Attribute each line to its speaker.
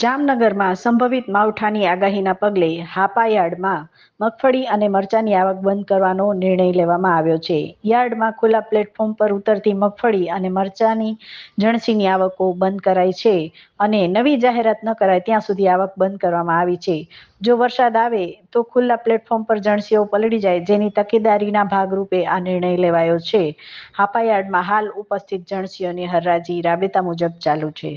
Speaker 1: જામનગરમાં સંભવિત માવઠાની આગાહીના પગલે હાપાયાર્ડમાં મગફળી અને મરચાની આવક બંધ કરવાનો નિર્ણય લેવામાં આવ્યો છે યાર્ડમાં ખુલ્લા પ્લેટફોર્મ પર ઉતરતી મગફળી અને મરચાની જણસીની આવકો બંધ કરાઈ છે અને નવી જાહેરાત ન કરાય ત્યાં સુધી આવક બંધ કરવામાં આવી છે જો વરસાદ આવે તો ખુલ્લા પ્લેટફોર્મ પર જણસીઓ પલળી જાય જેની તકેદારીના ભાગરૂપે આ નિર્ણય લેવાયો છે હાપા યાર્ડમાં હાલ ઉપસ્થિત જણસીઓની હરરાજી રાબેતા મુજબ ચાલુ છે